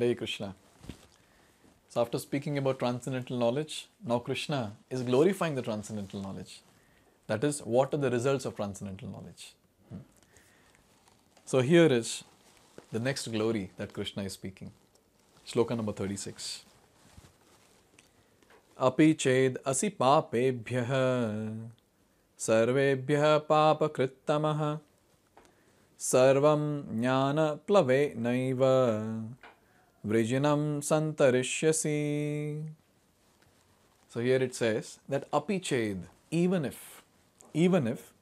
Hare Krishna. So, after speaking about transcendental knowledge, now Krishna is glorifying the transcendental knowledge. That is, what are the results of transcendental knowledge? So, here is the next glory that Krishna is speaking. Shloka number 36. अपि चेद् असि पापेभ्यः सर्वेभ्यः पापकृत्तमः सर्वं ज्ञानप्लवे नैव vrijinam santarishyasi. So here it says that apiched, even if, even if,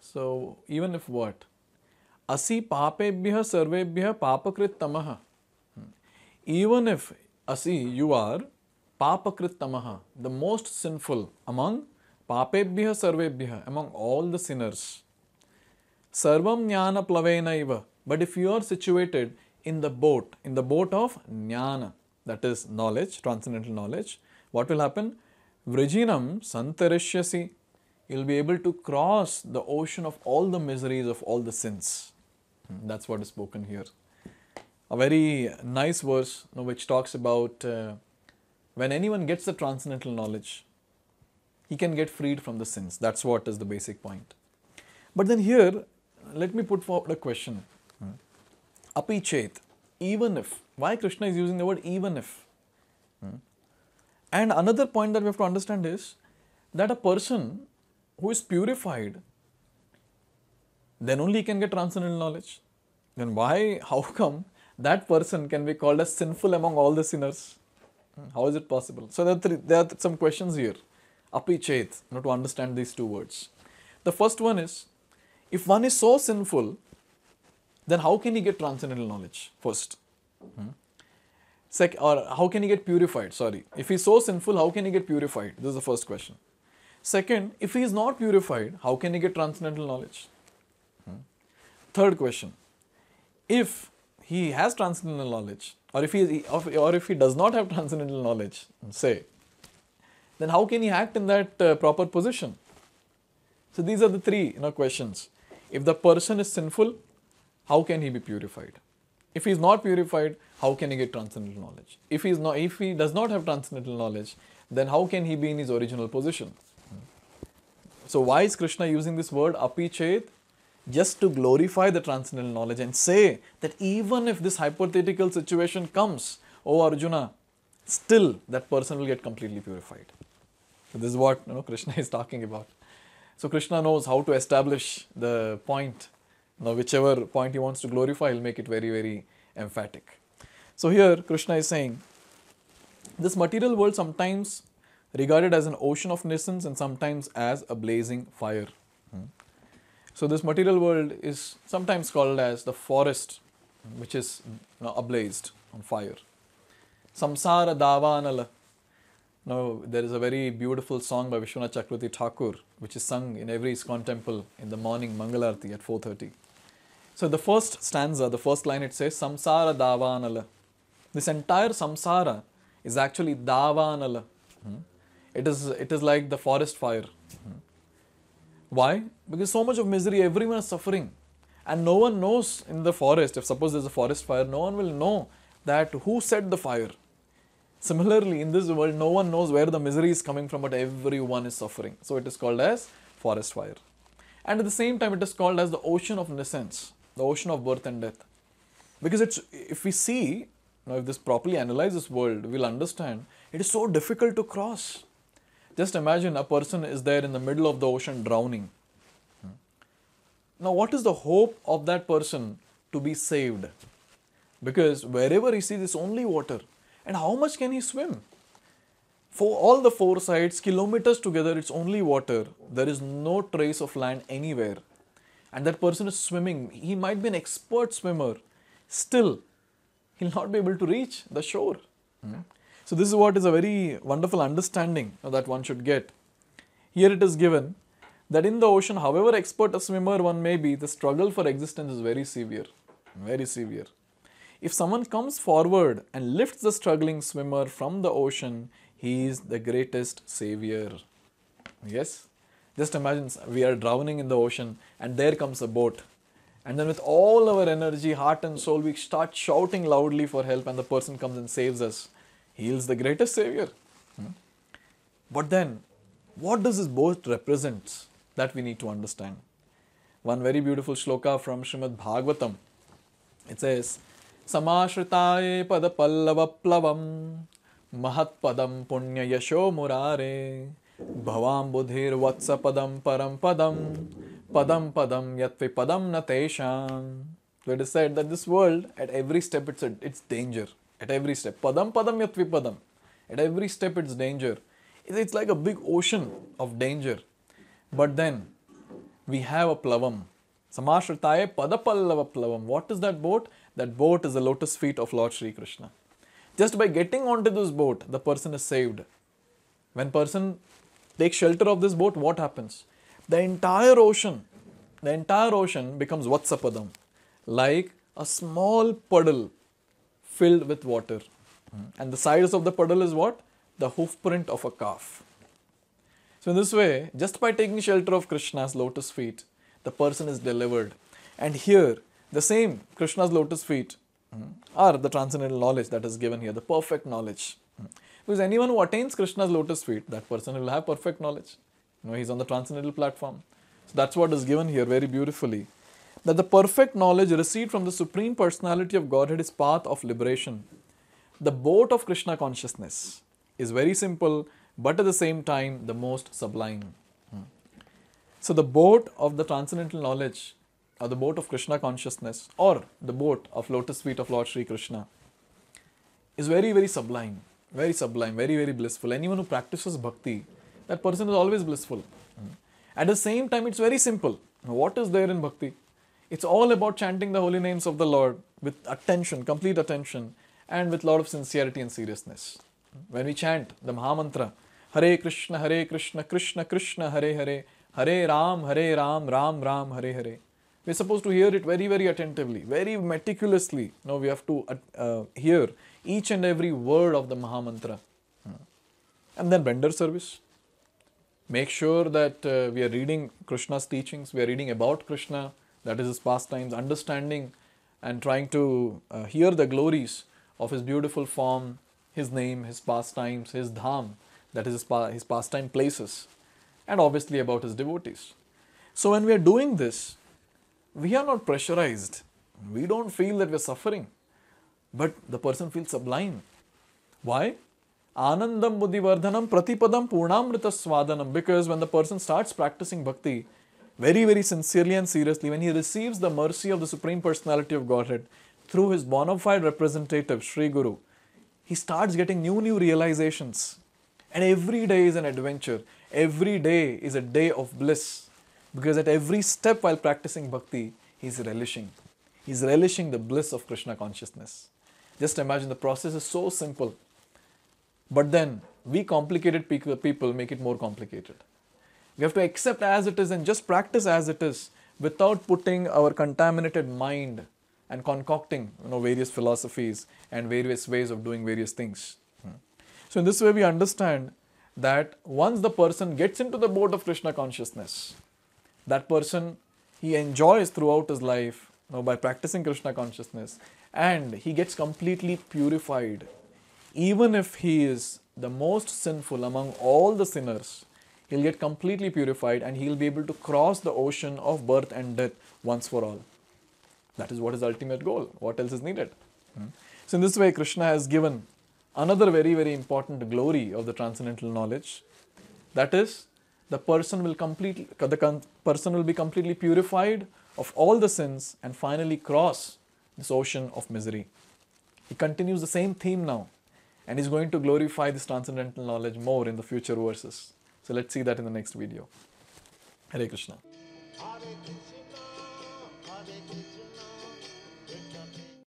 so even if what? Asi papebhya sarvebhya papakrit tamah. Even if asi, you are papakrit tamah, the most sinful among papebhya sarvebhya, among all the sinners. Sarvam jnana plavena iva. But if you are situated in the boat, in the boat of jnana, that is knowledge, transcendental knowledge, what will happen? Vrijinam santarishyasi. You'll be able to cross the ocean of all the miseries of all the sins. Hmm, that's what is spoken here. A very nice verse you know, which talks about uh, when anyone gets the transcendental knowledge, he can get freed from the sins. That's what is the basic point. But then here, let me put forward a question. Hmm apichet, even if. Why Krishna is using the word even if? Hmm? And another point that we have to understand is that a person who is purified, then only he can get transcendental knowledge. Then why, how come that person can be called as sinful among all the sinners? Hmm. How is it possible? So there are, three, there are some questions here. Apichet, you know, to understand these two words. The first one is, if one is so sinful then how can he get transcendental knowledge first? Hmm. Sec- or how can he get purified? Sorry. If he's so sinful, how can he get purified? This is the first question. Second, if he is not purified, how can he get transcendental knowledge? Hmm. Third question. If he has transcendental knowledge, or if he or if he does not have transcendental knowledge, say, then how can he act in that uh, proper position? So these are the three you know, questions. If the person is sinful, how can he be purified? If he is not purified, how can he get transcendental knowledge? If he is not, if he does not have transcendental knowledge, then how can he be in his original position? So why is Krishna using this word apichet? Just to glorify the transcendental knowledge and say that even if this hypothetical situation comes, O Arjuna, still that person will get completely purified. So this is what you know, Krishna is talking about. So Krishna knows how to establish the point now, whichever point he wants to glorify, he'll make it very, very emphatic. So, here Krishna is saying this material world sometimes regarded as an ocean of nuisance and sometimes as a blazing fire. Hmm. So, this material world is sometimes called as the forest which is you know, ablazed on fire. Samsara Davanala. Now, there is a very beautiful song by Vishwanath Chakravarti Thakur which is sung in every ISKCON temple in the morning Mangalarti at 4.30. So the first stanza, the first line, it says samsara davanala. This entire samsara is actually davanala. Hmm? It is it is like the forest fire. Hmm? Why? Because so much of misery, everyone is suffering, and no one knows in the forest. If suppose there's a forest fire, no one will know that who set the fire. Similarly, in this world, no one knows where the misery is coming from, but everyone is suffering. So it is called as forest fire. And at the same time, it is called as the ocean of nuisance the ocean of birth and death. Because it's if we see, now if this properly analyze this world, we'll understand it is so difficult to cross. Just imagine a person is there in the middle of the ocean drowning. Now, what is the hope of that person to be saved? Because wherever he sees, it's only water. And how much can he swim? For all the four sides, kilometers together, it's only water. There is no trace of land anywhere and that person is swimming, he might be an expert swimmer, still, he'll not be able to reach the shore. Mm-hmm. So, this is what is a very wonderful understanding that one should get. Here it is given that in the ocean, however expert a swimmer one may be, the struggle for existence is very severe. Very severe. If someone comes forward and lifts the struggling swimmer from the ocean, he is the greatest savior. Yes? Just imagine we are drowning in the ocean and there comes a boat. And then with all our energy, heart and soul, we start shouting loudly for help and the person comes and saves us. Heals the greatest savior. Hmm? But then, what does this boat represent? That we need to understand. One very beautiful shloka from Shrimad Bhagavatam. It says, Samashritaye padapallavaplavam mahatpadam yasho murare भवाम्बुधिर्वत्सपदं परं padam padam padam yatvipadam na tesham. So it is said that this world, at every step, it's, a, it's danger. At every step. Padam padam yatvipadam. At every step, it's danger. It's like a big ocean of danger. But then, we have a plavam. Samashritaya padapallava plavam. What is that boat? That boat is the lotus feet of Lord Sri Krishna. Just by getting onto this boat, the person is saved. When person take shelter of this boat, what happens? The entire ocean, the entire ocean becomes Vatsapadam, like a small puddle filled with water. Hmm. And the sides of the puddle is what? The hoofprint of a calf. So, in this way, just by taking shelter of Krishna's lotus feet, the person is delivered. And here, the same Krishna's lotus feet hmm, are the transcendental knowledge that is given here, the perfect knowledge. Because anyone who attains Krishna's lotus feet, that person will have perfect knowledge. You know, he's on the transcendental platform. So that's what is given here very beautifully. That the perfect knowledge received from the Supreme Personality of Godhead is path of liberation. The boat of Krishna consciousness is very simple, but at the same time, the most sublime. Hmm. So the boat of the transcendental knowledge, or the boat of Krishna consciousness, or the boat of lotus feet of Lord Sri Krishna, is very, very sublime. Very sublime, very, very blissful. Anyone who practices bhakti, that person is always blissful. Hmm. At the same time, it's very simple. What is there in bhakti? It's all about chanting the holy names of the Lord with attention, complete attention, and with lot of sincerity and seriousness. Hmm. When we chant the Mahamantra, Hare Krishna, Hare Krishna, Krishna Krishna, Hare Hare, Hare Ram, Hare Ram, Ram Ram, Hare Hare we're supposed to hear it very, very attentively, very meticulously. Now we have to uh, uh, hear each and every word of the Mahamantra. Hmm. And then render service. Make sure that uh, we are reading Krishna's teachings, we are reading about Krishna, that is his pastimes, understanding and trying to uh, hear the glories of his beautiful form, his name, his pastimes, his dham, that is his, pa- his pastime places, and obviously about his devotees. So when we are doing this, we are not pressurized. We don't feel that we're suffering. But the person feels sublime. Why? Anandam Buddhivardhanam Pratipadam Purnamrita Swadhanam. Because when the person starts practicing bhakti very, very sincerely and seriously, when he receives the mercy of the Supreme Personality of Godhead through his bona fide representative, Sri Guru, he starts getting new, new realizations. And every day is an adventure. Every day is a day of bliss because at every step while practicing bhakti, he's relishing. He's relishing the bliss of Krishna consciousness. Just imagine the process is so simple. But then we complicated people make it more complicated. We have to accept as it is and just practice as it is without putting our contaminated mind and concocting you know, various philosophies and various ways of doing various things. Hmm. So, in this way, we understand that once the person gets into the boat of Krishna consciousness, that person he enjoys throughout his life you know, by practicing Krishna consciousness and he gets completely purified. Even if he is the most sinful among all the sinners, he'll get completely purified and he'll be able to cross the ocean of birth and death once for all. That is what his ultimate goal. What else is needed? Hmm? So, in this way, Krishna has given another very, very important glory of the transcendental knowledge that is the person will complete the person will be completely purified of all the sins and finally cross this ocean of misery he continues the same theme now and he's going to glorify this transcendental knowledge more in the future verses so let's see that in the next video hare krishna, hare krishna, hare krishna.